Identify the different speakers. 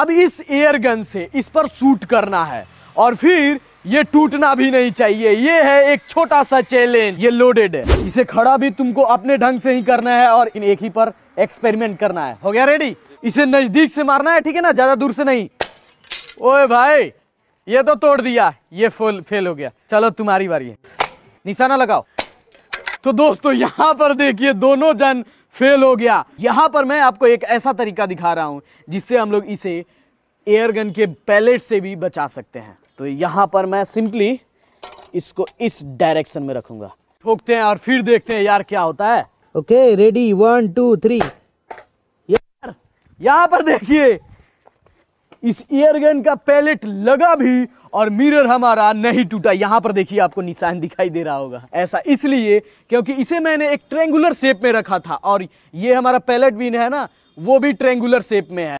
Speaker 1: अब इस air gun से इस पर शूट करना है और फिर ये टूटना भी नहीं चाहिए ये है एक छोटा सा चैलेंज ये लोडेड है इसे खड़ा भी तुमको अपने ढंग से ही करना है और इन एक ही पर एक्सपेरिमेंट करना है हो गया रेडी इसे नजदीक से मारना है ठीक है ना ज्यादा दूर से नहीं ओए भाई ये तो तोड़ दिया ये फुल फेल हो गया चलो तुम्हारी बारी है निशाना लगाओ तो दोस्तों यहां पर देखिए दोनों जन फेल हो गया यहाँ पर मैं आपको एक ऐसा तरीका दिखा रहा हूं जिससे हम लोग इसे एयर गन के पैलेट से भी बचा सकते हैं तो यहां पर मैं सिंपली इसको इस डायरेक्शन में रखूंगा
Speaker 2: ठोकते हैं और फिर देखते हैं यार क्या होता है
Speaker 3: okay
Speaker 1: ready one two three यार यहाँ पर देखिए इस ईयरगन का पैलेट लगा भी और मिरर हमारा नहीं टूटा यहाँ पर देखिए आपको निशान दिखाई दे रहा होगा ऐसा इसलिए क्योंकि इसे मैंने एक ट्रेंगुलर शेप में रखा था और ये हमारा पैलेट भी है ना वो भी ट्रेंगुलर शेप में है